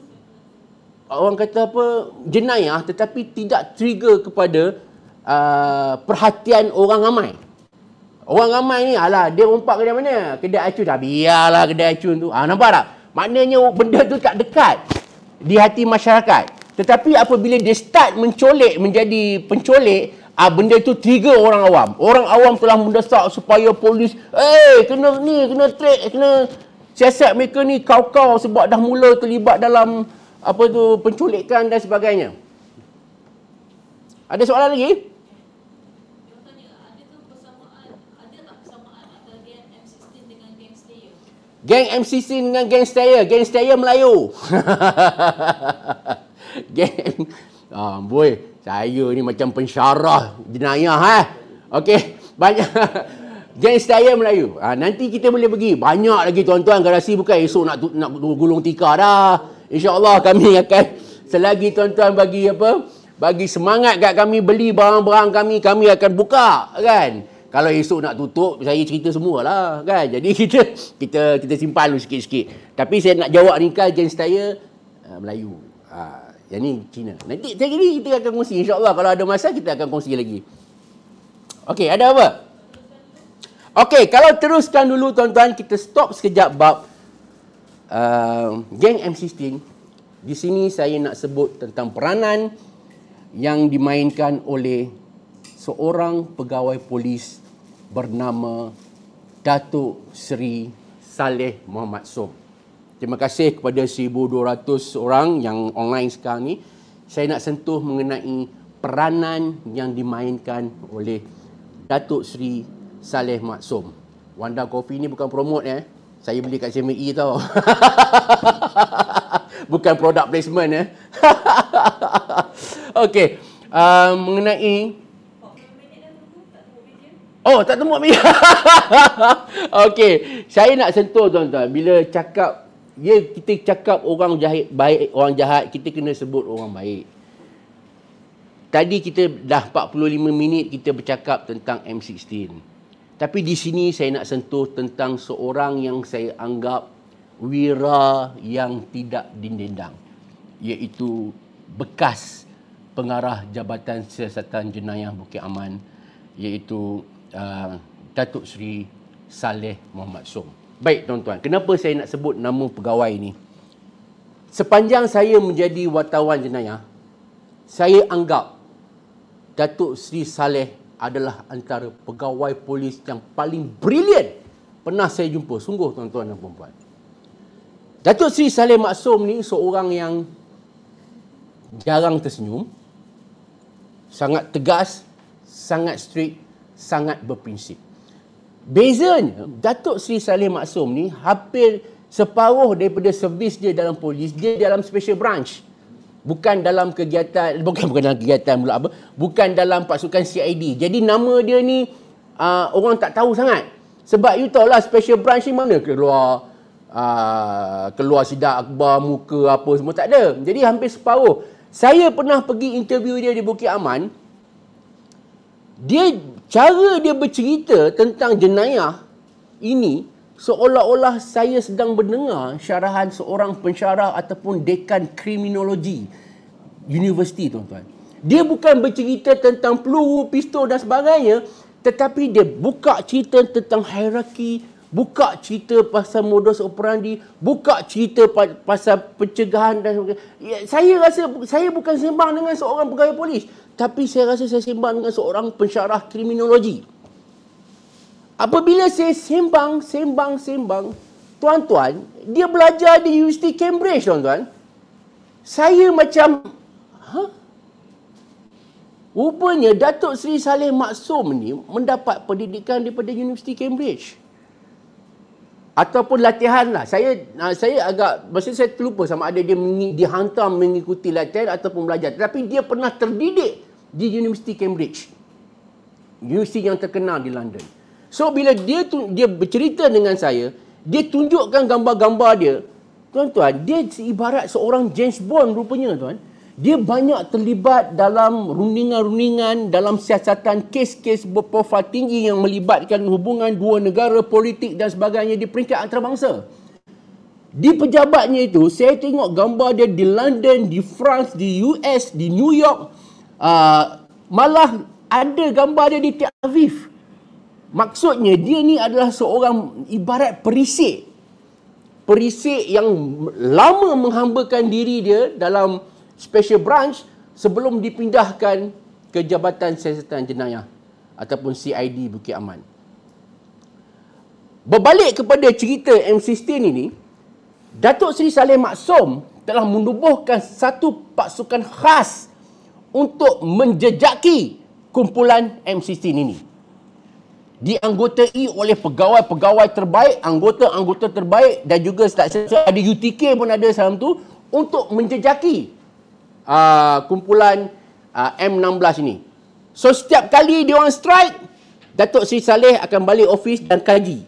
orang kata apa jenayah tetapi tidak trigger kepada uh, perhatian orang ramai. Orang ramai ni alah dia rompak kedai mana? Kedai acun dah biarlah kedai acun tu. Ah ha, nampak tak? Maknanya benda tu tak dekat di hati masyarakat. Tetapi apabila dia start mencolek menjadi pencolek, ah benda tu trigger orang awam. Orang awam telah mendesak supaya polis, "Eh, hey, kena ni, kena trek, kena siasat mereka ni kau-kau sebab dah mula terlibat dalam apa tu penculikan dan sebagainya. Ada soalan lagi? Gang MCC dengan Gang Stayer. Gang Stayer Melayu. gang. Ah, boy. Saya ni macam pensyarah jenayah. Eh? Okey. Banyak. Gang Setia Melayu. Ha, nanti kita boleh pergi. Banyak lagi tuan-tuan garasi bukan esok nak nak gulung tikar dah. Allah kami akan selagi tuan-tuan bagi apa? Bagi semangat kat kami beli barang-barang kami, kami akan buka kan. Kalau esok nak tutup, saya cerita semualah kan. Jadi kita kita kita simpan dulu sikit-sikit. Tapi saya nak jawab ringkas Gang Setia uh, eh, Melayu. Ha, yang ni Cina. Nanti tadi kita akan kongsi insya-Allah kalau ada masa kita akan kongsi lagi. Okey, ada apa? Okey, kalau teruskan dulu tuan-tuan, kita stop sekejap bab uh, geng M16. Di sini saya nak sebut tentang peranan yang dimainkan oleh seorang pegawai polis bernama Datuk Seri Saleh Muhammad Sob. Terima kasih kepada 1,200 orang yang online sekarang ni. Saya nak sentuh mengenai peranan yang dimainkan oleh Datuk Seri Saleh Maksum. Wanda Kopi ni bukan promote eh. Saya beli kat CMI e tau. bukan product placement eh. Okey. Uh, mengenai Oh, tak temu meja. Okey. Saya nak sentuh tuan-tuan. Bila cakap Ya, kita cakap orang jahat, baik, orang jahat, kita kena sebut orang baik. Tadi kita dah 45 minit kita bercakap tentang M16. Tapi di sini saya nak sentuh tentang seorang yang saya anggap wira yang tidak dindindang. Iaitu bekas pengarah Jabatan Siasatan Jenayah Bukit Aman iaitu uh, Datuk Seri Saleh Muhammad Som. Baik tuan-tuan, kenapa saya nak sebut nama pegawai ini? Sepanjang saya menjadi wartawan jenayah, saya anggap Datuk Seri Saleh adalah antara pegawai polis yang paling brilliant pernah saya jumpa. Sungguh tuan-tuan dan perempuan. Datuk Sri Saleh Maksum ni seorang yang jarang tersenyum. Sangat tegas, sangat straight, sangat berprinsip. Bezanya, Datuk Sri Saleh Maksum ni hampir separuh daripada servis dia dalam polis, dia dalam special branch bukan dalam kegiatan bukan bukan dalam kegiatan pula apa bukan dalam pasukan CID jadi nama dia ni uh, orang tak tahu sangat sebab you tahu lah special branch ni mana keluar uh, keluar sidak akbar muka apa semua tak ada jadi hampir separuh saya pernah pergi interview dia di Bukit Aman dia cara dia bercerita tentang jenayah ini seolah-olah saya sedang mendengar syarahan seorang pensyarah ataupun dekan kriminologi universiti tuan-tuan. Dia bukan bercerita tentang peluru, pistol dan sebagainya tetapi dia buka cerita tentang hierarki, buka cerita pasal modus operandi, buka cerita pasal pencegahan dan sebagainya. Ya, saya rasa saya bukan sembang dengan seorang pegawai polis tapi saya rasa saya sembang dengan seorang pensyarah kriminologi. Apabila saya sembang, sembang, sembang, tuan-tuan, dia belajar di Universiti Cambridge, tuan-tuan. Saya macam, ha? Rupanya Datuk Seri Saleh Maksum ni mendapat pendidikan daripada Universiti Cambridge. Ataupun latihan lah. Saya, ah, saya agak, maksudnya saya terlupa sama ada dia dihantar mengikuti latihan ataupun belajar. Tapi dia pernah terdidik di Universiti Cambridge. Universiti yang terkenal di London. So bila dia tu, dia bercerita dengan saya, dia tunjukkan gambar-gambar dia. Tuan-tuan, dia ibarat seorang James Bond rupanya tuan. Dia banyak terlibat dalam rundingan-rundingan dalam siasatan kes-kes berprofil tinggi yang melibatkan hubungan dua negara politik dan sebagainya di peringkat antarabangsa. Di pejabatnya itu, saya tengok gambar dia di London, di France, di US, di New York. Uh, malah ada gambar dia di Tel Aviv. Maksudnya dia ni adalah seorang ibarat perisik. Perisik yang lama menghambakan diri dia dalam special branch sebelum dipindahkan ke Jabatan Siasatan Jenayah ataupun CID Bukit Aman. Berbalik kepada cerita M16 ini, Datuk Seri Saleh Maksum telah menubuhkan satu pasukan khas untuk menjejaki kumpulan M16 ini dianggotai e oleh pegawai-pegawai terbaik, anggota-anggota terbaik dan juga ada UTK pun ada dalam tu untuk menjejaki uh, kumpulan uh, ah, M16 ini. So setiap kali dia orang strike, Datuk Seri Saleh akan balik office dan kaji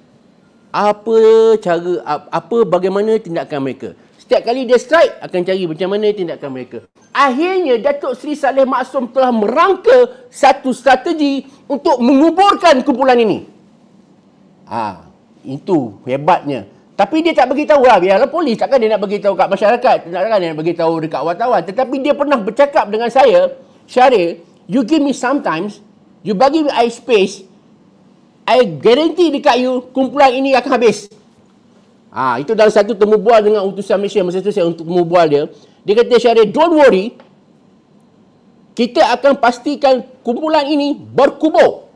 apa cara apa bagaimana tindakan mereka. Setiap kali dia strike, akan cari macam mana tindakan mereka. Akhirnya, Datuk Seri Saleh Maksum telah merangka satu strategi untuk menguburkan kumpulan ini. Ha, itu hebatnya. Tapi dia tak beritahu lah. Biarlah polis. Takkan dia nak beritahu kat masyarakat. Takkan dia nak beritahu dekat wartawan. Tetapi dia pernah bercakap dengan saya, Syaril, you give me sometimes, you bagi me I space, I guarantee dekat you, kumpulan ini akan habis. Ha, itu dalam satu temu bual dengan utusan Malaysia masa itu saya untuk temu bual dia. Dia kata Syarif, don't worry. Kita akan pastikan kumpulan ini berkubur.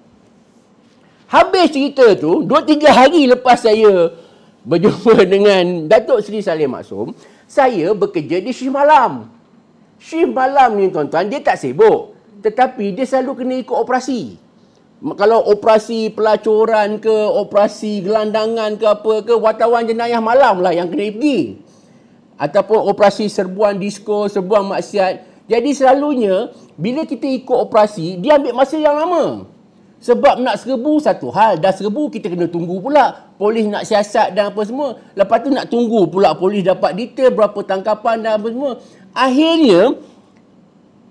Habis cerita tu, 2-3 hari lepas saya berjumpa dengan Datuk Seri Salim Maksum, saya bekerja di Syih Malam. Syih Malam ni tuan-tuan, dia tak sibuk. Tetapi dia selalu kena ikut operasi kalau operasi pelacuran ke operasi gelandangan ke apa ke wartawan jenayah malam lah yang kena pergi ataupun operasi serbuan disko serbuan maksiat jadi selalunya bila kita ikut operasi dia ambil masa yang lama sebab nak serbu satu hal dah serbu kita kena tunggu pula polis nak siasat dan apa semua lepas tu nak tunggu pula polis dapat detail berapa tangkapan dan apa semua akhirnya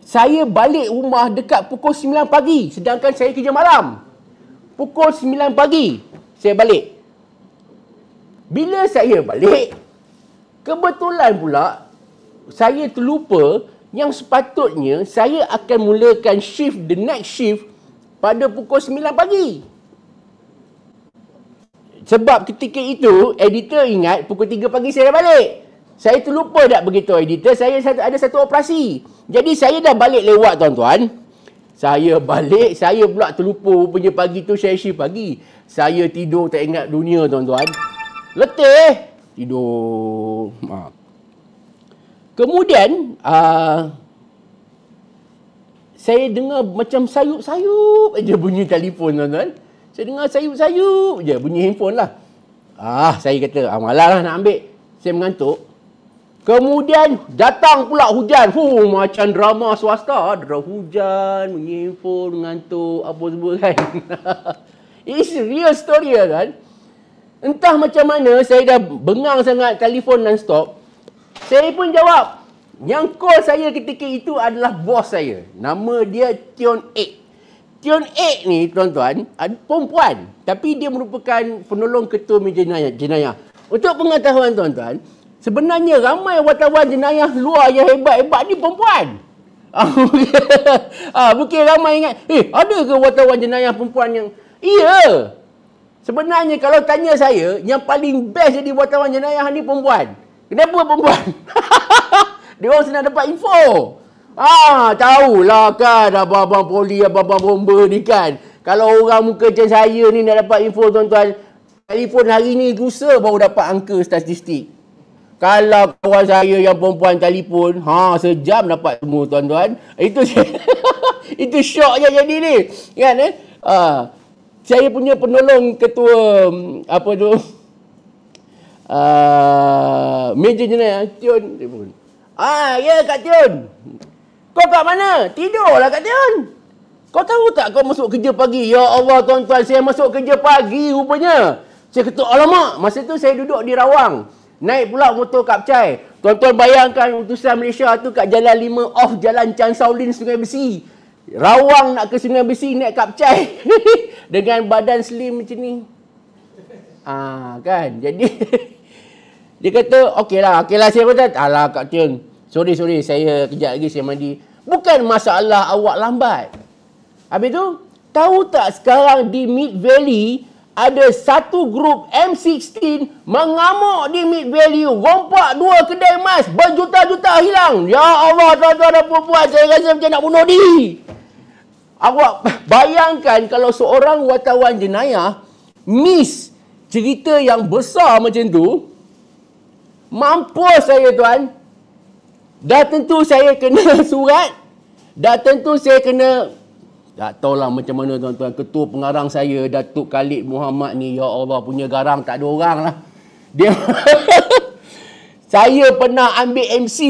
saya balik rumah dekat pukul 9 pagi sedangkan saya kerja malam. Pukul 9 pagi saya balik. Bila saya balik, kebetulan pula saya terlupa yang sepatutnya saya akan mulakan shift the next shift pada pukul 9 pagi. Sebab ketika itu editor ingat pukul 3 pagi saya balik. Saya terlupa nak beritahu editor Saya ada satu operasi Jadi saya dah balik lewat tuan-tuan Saya balik Saya pula terlupa punya pagi tu Saya shift pagi Saya tidur tak ingat dunia tuan-tuan Letih Tidur ha. Kemudian uh, Saya dengar macam sayup-sayup je bunyi telefon tuan-tuan Saya dengar sayup-sayup je bunyi handphone lah Ah, Saya kata ah, malah lah nak ambil Saya mengantuk Kemudian datang pula hujan. Hu, macam drama swasta. Ada hujan, menyimpul, mengantuk, apa semua kan. It's a real story lah kan. Entah macam mana saya dah bengang sangat telefon dan stop. Saya pun jawab. Yang call saya ketika itu adalah bos saya. Nama dia Tion Ek. Tion Ek ni tuan-tuan, perempuan. Tapi dia merupakan penolong ketua meja jenayah. Untuk pengetahuan tuan-tuan, Sebenarnya ramai wartawan jenayah luar yang hebat-hebat ni perempuan. Ah, ah, mungkin ramai ingat, eh, ada ke wartawan jenayah perempuan yang... Iya. Sebenarnya kalau tanya saya, yang paling best jadi wartawan jenayah ni perempuan. Kenapa perempuan? Dia orang senang dapat info. Ah, tahulah kan abang-abang poli, abang-abang bomba ni kan. Kalau orang muka macam saya ni nak dapat info tuan-tuan, telefon hari ni rusa baru dapat angka statistik. Kalau kawan saya yang perempuan telefon, ha sejam dapat semua tuan-tuan. Itu itu syok je jadi ni. Kan eh? Ha. Saya punya penolong ketua mm, apa tu? Uh, meja jenis eh, Tion telefon. Ah, ha, ya Kak Tion. Kau kat mana? Tidurlah Kak Tion. Kau tahu tak kau masuk kerja pagi? Ya Allah tuan-tuan, saya masuk kerja pagi rupanya. Saya kata, alamak, masa tu saya duduk di rawang. Naik pula motor kapcai. Tuan-tuan bayangkan utusan Malaysia tu kat jalan lima off jalan Chan Saulin Sungai Besi. Rawang nak ke Sungai Besi naik kapcai. Dengan badan slim macam ni. Ah ha, kan. Jadi dia kata okeylah, okeylah saya kata alah Kak Tion. Sorry sorry saya kejap lagi saya mandi. Bukan masalah awak lambat. Habis tu tahu tak sekarang di Mid Valley ada satu grup M16 mengamuk di mid value rompak dua kedai emas berjuta-juta hilang ya Allah tuan-tuan dan puan-puan saya rasa macam nak bunuh diri awak bayangkan kalau seorang wartawan jenayah miss cerita yang besar macam tu mampu saya tuan dah tentu saya kena surat dah tentu saya kena tak tahu lah macam mana tuan-tuan. Ketua pengarang saya, Datuk Khalid Muhammad ni. Ya Allah, punya garang tak ada orang lah. Dia... saya pernah ambil MC.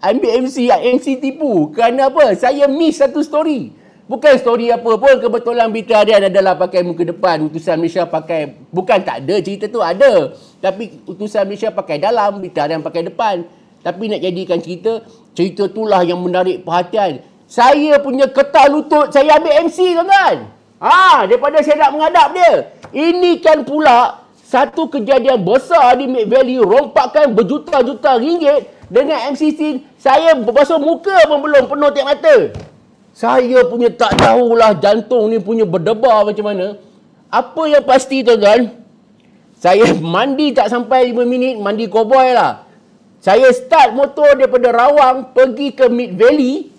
Ambil MC, MC tipu. Kerana apa? Saya miss satu story. Bukan story apa pun. Kebetulan Bita Harian adalah pakai muka depan. Utusan Malaysia pakai... Bukan tak ada. Cerita tu ada. Tapi Utusan Malaysia pakai dalam. Bita Harian pakai depan. Tapi nak jadikan cerita, cerita itulah yang menarik perhatian saya punya ketah lutut saya ambil MC tuan-tuan. Ha, daripada saya nak mengadap dia. Ini kan pula satu kejadian besar di Mid Valley rompakkan berjuta-juta ringgit dengan MCC saya berbasuh muka pun belum penuh tiap mata. Saya punya tak tahulah jantung ni punya berdebar macam mana. Apa yang pasti tuan kan? saya mandi tak sampai 5 minit, mandi koboi lah. Saya start motor daripada Rawang pergi ke Mid Valley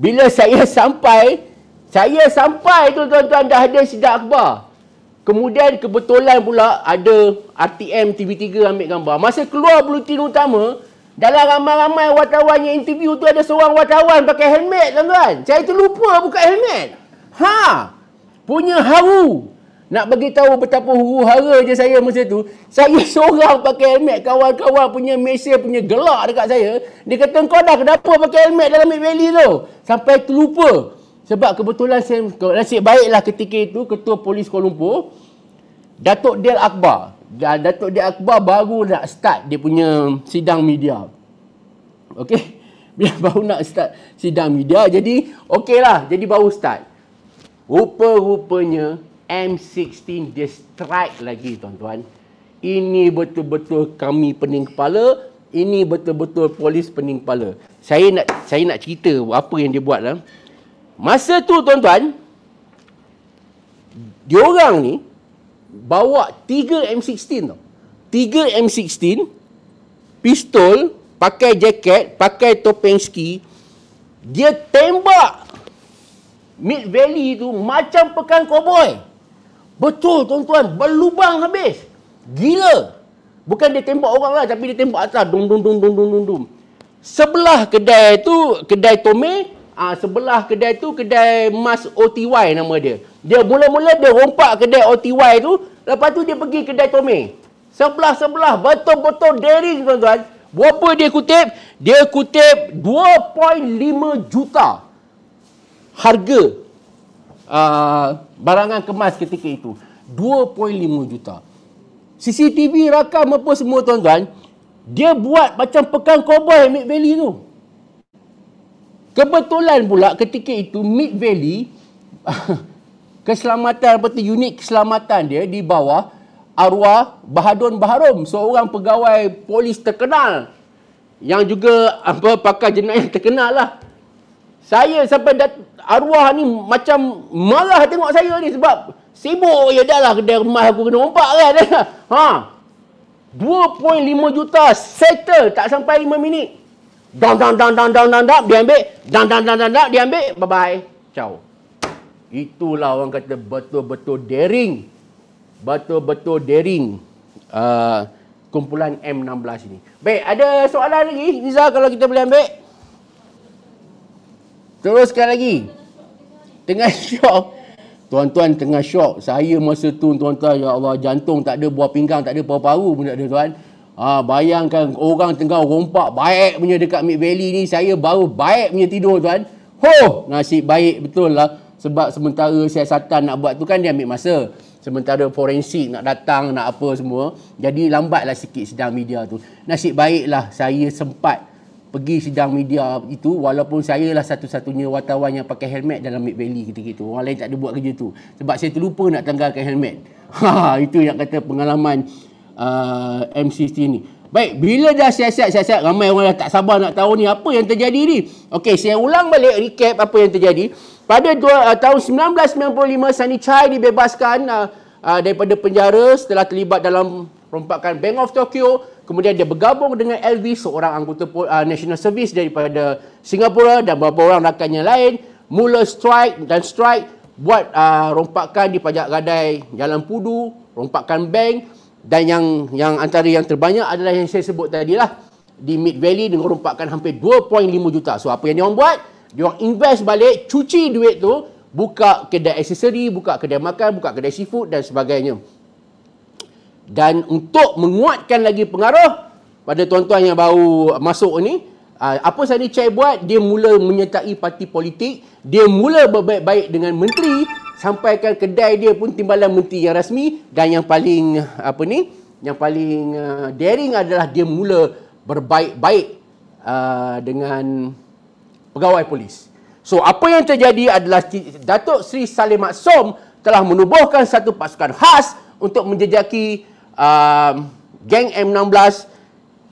bila saya sampai, saya sampai tu tuan-tuan dah ada sidak akbar. Kemudian kebetulan pula ada RTM TV3 ambil gambar. Masa keluar bulutin utama, dalam ramai-ramai wartawan yang interview tu ada seorang wartawan pakai helmet tuan-tuan. Saya lupa buka helmet. Ha! Punya haru. Nak bagi tahu betapa huru-hara je saya masa tu. Saya seorang pakai helmet kawan-kawan punya Malaysia punya gelak dekat saya. Dia kata kau dah kenapa pakai helmet dalam Mid Valley tu? Sampai terlupa. Sebab kebetulan saya nasib baiklah ketika itu ketua polis Kuala Lumpur Datuk Del Akbar. Dan Datuk Del Akbar baru nak start dia punya sidang media. Okey. Bila baru nak start sidang media. Jadi okeylah. Jadi baru start. Rupa-rupanya M16 dia strike lagi tuan-tuan. Ini betul-betul kami pening kepala. Ini betul-betul polis pening kepala. Saya nak saya nak cerita apa yang dia buat lah. Masa tu tuan-tuan, orang ni bawa 3 M16 tu. 3 M16 pistol pakai jaket, pakai topeng ski. Dia tembak Mid Valley tu macam pekan cowboy. Betul tuan-tuan, berlubang habis. Gila. Bukan dia tembak orang lah, tapi dia tembak atas. Dum, dum, dum, dum, dum, dum, dum. Sebelah kedai tu, kedai Tome, ha, ah, sebelah kedai tu kedai Mas OTY nama dia. Dia mula-mula dia rompak kedai OTY tu, lepas tu dia pergi kedai Tome. Sebelah-sebelah betul-betul daring tuan-tuan. Berapa dia kutip? Dia kutip 2.5 juta harga uh, barangan kemas ketika itu 2.5 juta CCTV rakam apa semua tuan-tuan dia buat macam pekan koboi Mid Valley tu kebetulan pula ketika itu Mid Valley keselamatan apa tu unit keselamatan dia di bawah arwah Bahadun Baharum seorang pegawai polis terkenal yang juga apa pakar jenayah terkenal lah saya sampai dat- arwah ni macam marah tengok saya ni sebab sibuk ya dah lah kedai rumah aku kena rompak kan. Ha. 2.5 juta settle tak sampai 5 minit. Dang dang dang dang dang dang dang dia ambil. Dang dang dang dang dia ambil. Bye bye. Ciao. Itulah orang kata betul-betul daring. Betul-betul daring. Uh, kumpulan M16 ini. Baik, ada soalan lagi? Nizar kalau kita boleh ambil. Teruskan lagi. Tengah syok. Tuan-tuan tengah syok. Saya masa tu tuan-tuan ya Allah jantung tak ada buah pinggang, tak ada paru-paru pun tak ada tuan. Ha, bayangkan orang tengah rompak baik punya dekat Mid Valley ni saya baru baik punya tidur tuan. Ho, nasib baik betul lah sebab sementara siasatan nak buat tu kan dia ambil masa. Sementara forensik nak datang nak apa semua. Jadi lambatlah sikit sedang media tu. Nasib baiklah saya sempat pergi sidang media itu walaupun saya lah satu-satunya wartawan yang pakai helmet dalam Mid Valley ketika itu. Orang lain tak ada buat kerja tu. Sebab saya terlupa nak tanggalkan helmet. Ha, itu yang kata pengalaman uh, MCC ni. Baik, bila dah siasat-siasat, ramai orang dah tak sabar nak tahu ni apa yang terjadi ni. Okey, saya ulang balik recap apa yang terjadi. Pada dua, uh, tahun 1995, Sunny Chai dibebaskan uh, uh, daripada penjara setelah terlibat dalam rompakan Bank of Tokyo. Kemudian dia bergabung dengan LV seorang anggota uh, National Service daripada Singapura dan beberapa orang rakannya lain mula strike dan strike buat uh, rompakan di pajak gadai Jalan Pudu, rompakan bank dan yang yang antara yang terbanyak adalah yang saya sebut tadi lah di Mid Valley dengan rompakan hampir 2.5 juta. So apa yang dia orang buat? Dia orang invest balik, cuci duit tu, buka kedai aksesori, buka kedai makan, buka kedai seafood dan sebagainya dan untuk menguatkan lagi pengaruh pada tuan-tuan yang baru masuk ni ah, apa saya Chai buat dia mula menyertai parti politik dia mula berbaik-baik dengan menteri sampaikan kedai dia pun timbalan menteri yang rasmi dan yang paling apa ni yang paling uh, daring adalah dia mula berbaik-baik uh, dengan pegawai polis. So apa yang terjadi adalah Datuk Sri Salim Maksum telah menubuhkan satu pasukan khas untuk menjejaki um, geng M16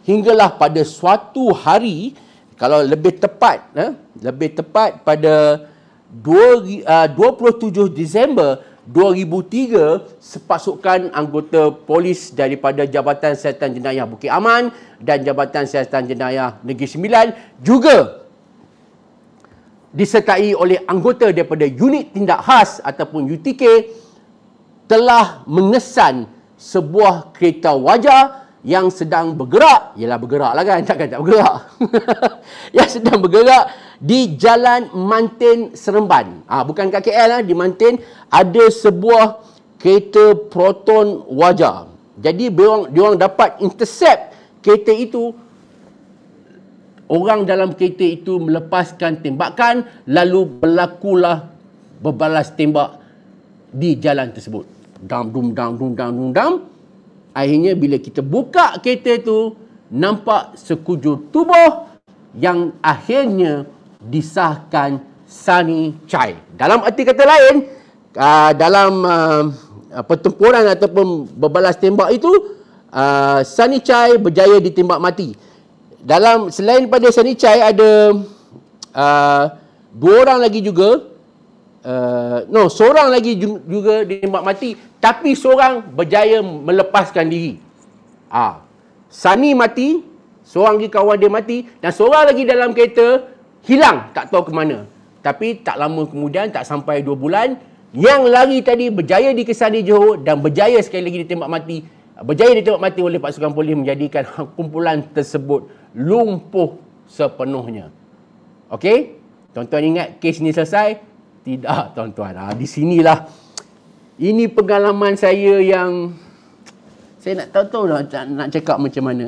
hinggalah pada suatu hari kalau lebih tepat eh, lebih tepat pada 27 uh, Disember 2003 sepasukan anggota polis daripada Jabatan Siasatan Jenayah Bukit Aman dan Jabatan Siasatan Jenayah Negeri Sembilan juga disertai oleh anggota daripada unit tindak khas ataupun UTK telah mengesan sebuah kereta wajah yang sedang bergerak ialah bergeraklah kan takkan tak bergerak yang sedang bergerak di jalan Mantin Seremban ah ha, bukan kat KL lah di Mantin ada sebuah kereta proton wajah jadi diorang diorang dapat intercept kereta itu orang dalam kereta itu melepaskan tembakan lalu berlakulah berbalas tembak di jalan tersebut dam dum dam dum dam dum dam akhirnya bila kita buka kereta tu nampak sekujur tubuh yang akhirnya disahkan Sunny Chai. Dalam arti kata lain, uh, dalam uh, pertempuran ataupun berbalas tembak itu, uh, Sunny Chai berjaya ditembak mati. Dalam Selain pada Sunny Chai, ada uh, dua orang lagi juga, uh, no, seorang lagi juga ditembak mati tapi seorang berjaya melepaskan diri. Ha. Sani mati, seorang lagi kawan dia mati dan seorang lagi dalam kereta hilang tak tahu ke mana. Tapi tak lama kemudian, tak sampai dua bulan, yang lari tadi berjaya dikesan di Johor dan berjaya sekali lagi ditembak mati. Berjaya ditembak mati oleh pasukan polis menjadikan kumpulan tersebut lumpuh sepenuhnya. Okey? Tuan-tuan ingat kes ni selesai? Tidak, tuan-tuan. Ha, di sinilah. Ini pengalaman saya yang saya nak tahu-tahu nak, lah nak cakap macam mana.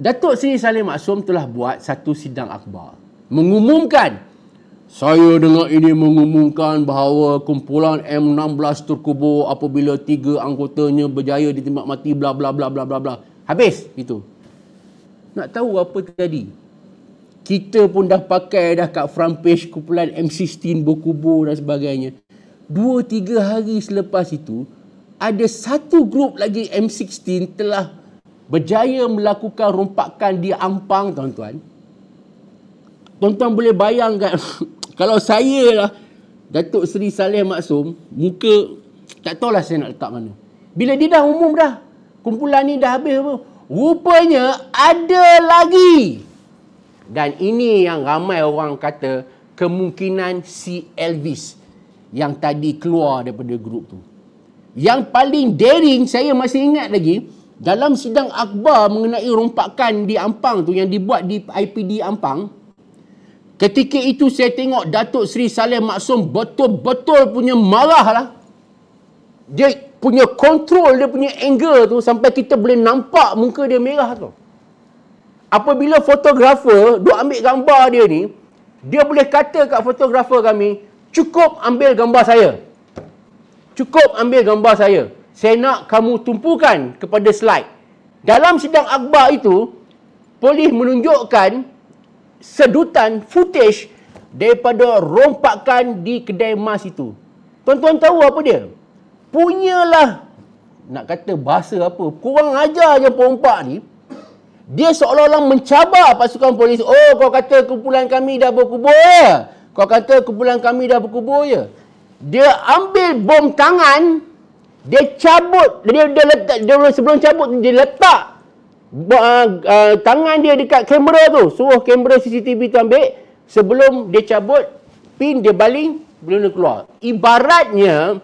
Datuk Seri Salim Maksum telah buat satu sidang akhbar. Mengumumkan. Saya dengar ini mengumumkan bahawa kumpulan M16 terkubur apabila tiga anggotanya berjaya ditembak mati bla bla bla bla bla bla. Habis itu. Nak tahu apa terjadi? Kita pun dah pakai dah kat front page kumpulan M16 berkubur dan sebagainya dua tiga hari selepas itu ada satu grup lagi M16 telah berjaya melakukan rompakan di Ampang tuan-tuan tuan-tuan boleh bayangkan kalau saya lah Datuk Seri Saleh Maksum muka tak tahu lah saya nak letak mana bila dia dah umum dah kumpulan ni dah habis apa rupanya ada lagi dan ini yang ramai orang kata kemungkinan si Elvis yang tadi keluar daripada grup tu. Yang paling daring saya masih ingat lagi dalam sidang akbar mengenai rompakan di Ampang tu yang dibuat di IPD Ampang. Ketika itu saya tengok Datuk Seri Saleh Maksum betul-betul punya marah lah. Dia punya kontrol, dia punya anger tu sampai kita boleh nampak muka dia merah tu. Apabila fotografer duk ambil gambar dia ni, dia boleh kata kat fotografer kami, cukup ambil gambar saya. Cukup ambil gambar saya. Saya nak kamu tumpukan kepada slide. Dalam sidang akhbar itu, polis menunjukkan sedutan footage daripada rompakan di kedai emas itu. Tuan-tuan tahu apa dia? Punyalah, nak kata bahasa apa, kurang ajar je perompak ni. Dia seolah-olah mencabar pasukan polis. Oh, kau kata kumpulan kami dah berkubur. Kau kata kumpulan kami dah berkubur ya. Dia ambil bom tangan, dia cabut, dia, dia letak dia sebelum cabut dia letak uh, uh, tangan dia dekat kamera tu. Suruh kamera CCTV tu ambil sebelum dia cabut pin dia baling belum dia keluar. Ibaratnya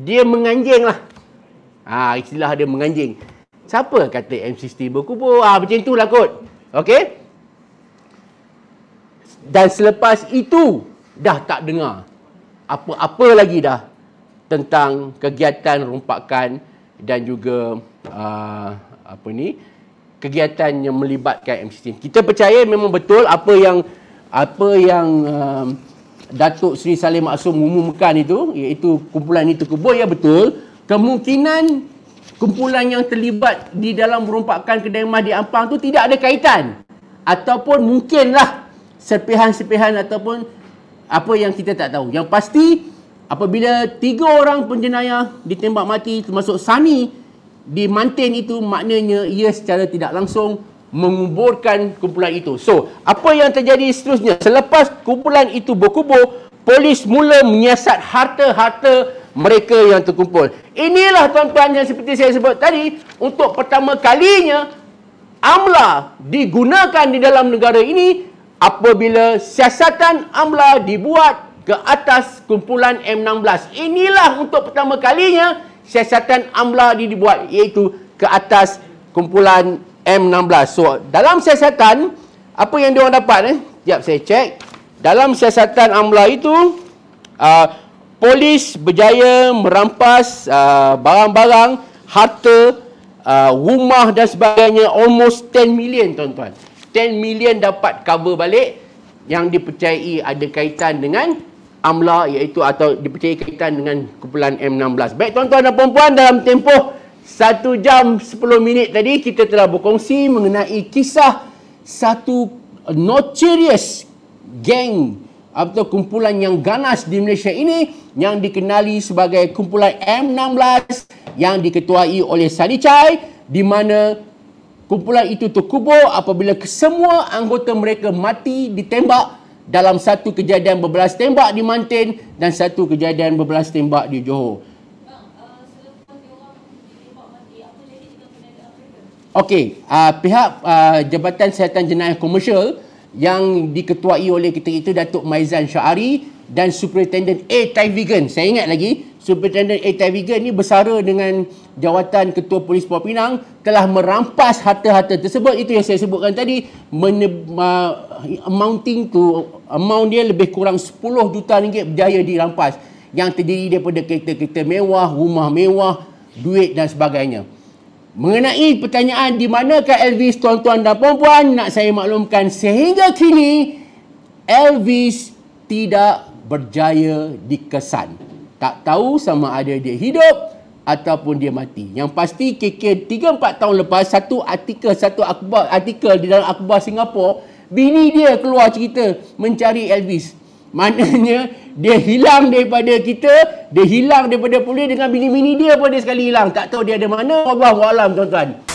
dia menganjing lah. Ha, istilah dia menganjing. Siapa kata MCST berkubur? Ah ha, macam itulah kot. Okey? Dan selepas itu dah tak dengar apa-apa lagi dah tentang kegiatan rompakan dan juga uh, apa ni kegiatan yang melibatkan MC Kita percaya memang betul apa yang apa yang um, Datuk Sri Salim Maksum umumkan itu iaitu kumpulan itu kubur ya betul kemungkinan kumpulan yang terlibat di dalam merompakkan kedai mah di Ampang tu tidak ada kaitan ataupun mungkinlah serpihan-serpihan ataupun apa yang kita tak tahu. Yang pasti apabila tiga orang penjenayah ditembak mati termasuk Sani di mantin itu maknanya ia secara tidak langsung menguburkan kumpulan itu. So, apa yang terjadi seterusnya? Selepas kumpulan itu berkubur, polis mula menyiasat harta-harta mereka yang terkumpul. Inilah tuan-tuan yang seperti saya sebut tadi, untuk pertama kalinya, AMLA digunakan di dalam negara ini apabila siasatan AMLA dibuat ke atas kumpulan M16. Inilah untuk pertama kalinya siasatan AMLA dibuat iaitu ke atas kumpulan M16. So dalam siasatan apa yang diorang dapat eh? Jap saya cek. Dalam siasatan AMLA itu uh, polis berjaya merampas uh, barang-barang, uh, harta, uh, rumah dan sebagainya almost 10 million tuan-tuan. 10 million dapat cover balik yang dipercayai ada kaitan dengan AMLA iaitu atau dipercayai kaitan dengan kumpulan M16. Baik tuan-tuan dan puan-puan dalam tempoh 1 jam 10 minit tadi kita telah berkongsi mengenai kisah satu notorious gang atau kumpulan yang ganas di Malaysia ini yang dikenali sebagai kumpulan M16 yang diketuai oleh Sadi Chai di mana Kumpulan itu terkubur apabila semua anggota mereka mati ditembak dalam satu kejadian berbelas tembak di Mantin dan satu kejadian berbelas tembak di Johor. Okey, uh, pihak uh, Jabatan Sihatan Jenayah Komersial yang diketuai oleh kita itu Datuk Maizan Syahari dan Superintendent A. Tai Vegan. Saya ingat lagi, Superintendent A. Tavigan ni bersara dengan jawatan Ketua Polis Pulau Pinang telah merampas harta-harta tersebut. Itu yang saya sebutkan tadi. Mene, uh, amounting tu, amount dia lebih kurang 10 juta ringgit berjaya dirampas. Yang terdiri daripada kereta-kereta mewah, rumah mewah, duit dan sebagainya. Mengenai pertanyaan di manakah Elvis tuan-tuan dan puan-puan, nak saya maklumkan sehingga kini Elvis tidak berjaya dikesan. Tak tahu sama ada dia hidup ataupun dia mati. Yang pasti KK 3 4 tahun lepas satu artikel satu akhbar artikel di dalam akhbar Singapura bini dia keluar cerita mencari Elvis. Maknanya dia hilang daripada kita, dia hilang daripada polis dengan bini-bini dia pun dia sekali hilang. Tak tahu dia ada mana. Allahu a'lam tuan-tuan.